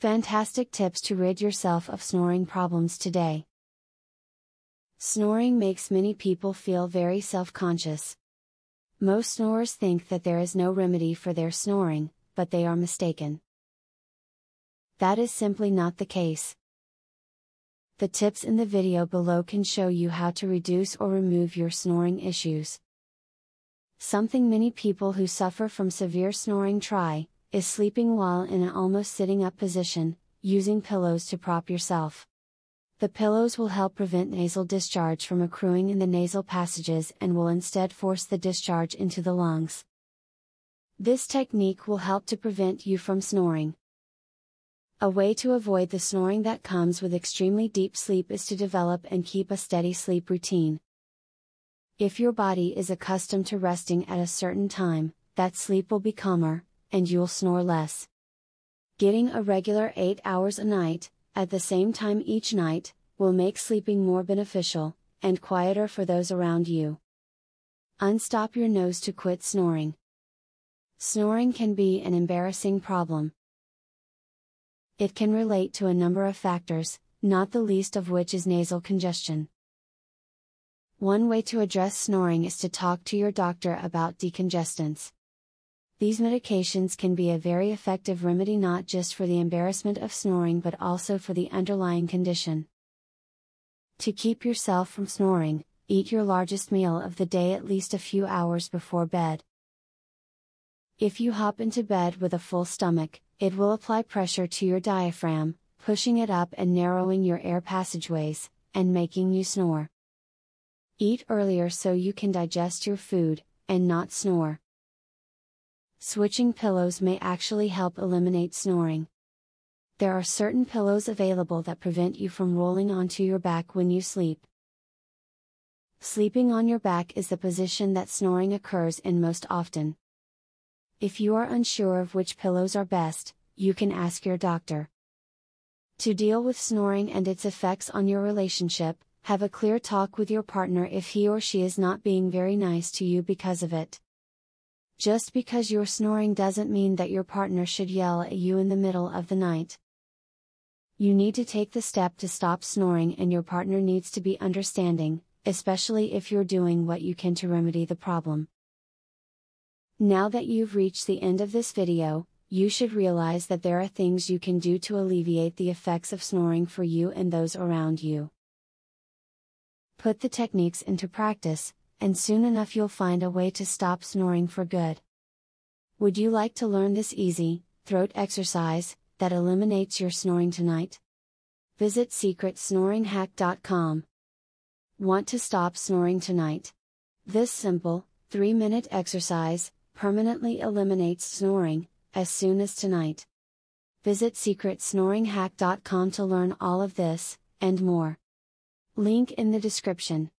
Fantastic tips to rid yourself of snoring problems today. Snoring makes many people feel very self conscious. Most snorers think that there is no remedy for their snoring, but they are mistaken. That is simply not the case. The tips in the video below can show you how to reduce or remove your snoring issues. Something many people who suffer from severe snoring try, is sleeping while in an almost sitting up position, using pillows to prop yourself. The pillows will help prevent nasal discharge from accruing in the nasal passages and will instead force the discharge into the lungs. This technique will help to prevent you from snoring. A way to avoid the snoring that comes with extremely deep sleep is to develop and keep a steady sleep routine. If your body is accustomed to resting at a certain time, that sleep will be calmer, and you'll snore less. Getting a regular 8 hours a night, at the same time each night, will make sleeping more beneficial, and quieter for those around you. Unstop your nose to quit snoring. Snoring can be an embarrassing problem. It can relate to a number of factors, not the least of which is nasal congestion. One way to address snoring is to talk to your doctor about decongestants these medications can be a very effective remedy not just for the embarrassment of snoring but also for the underlying condition. To keep yourself from snoring, eat your largest meal of the day at least a few hours before bed. If you hop into bed with a full stomach, it will apply pressure to your diaphragm, pushing it up and narrowing your air passageways, and making you snore. Eat earlier so you can digest your food, and not snore switching pillows may actually help eliminate snoring. There are certain pillows available that prevent you from rolling onto your back when you sleep. Sleeping on your back is the position that snoring occurs in most often. If you are unsure of which pillows are best, you can ask your doctor. To deal with snoring and its effects on your relationship, have a clear talk with your partner if he or she is not being very nice to you because of it. Just because you're snoring doesn't mean that your partner should yell at you in the middle of the night. You need to take the step to stop snoring, and your partner needs to be understanding, especially if you're doing what you can to remedy the problem. Now that you've reached the end of this video, you should realize that there are things you can do to alleviate the effects of snoring for you and those around you. Put the techniques into practice, and soon enough you'll find a way to stop snoring for good. Would you like to learn this easy, throat exercise that eliminates your snoring tonight? Visit secretsnoringhack.com. Want to stop snoring tonight? This simple, 3 minute exercise permanently eliminates snoring as soon as tonight. Visit secretsnoringhack.com to learn all of this and more. Link in the description.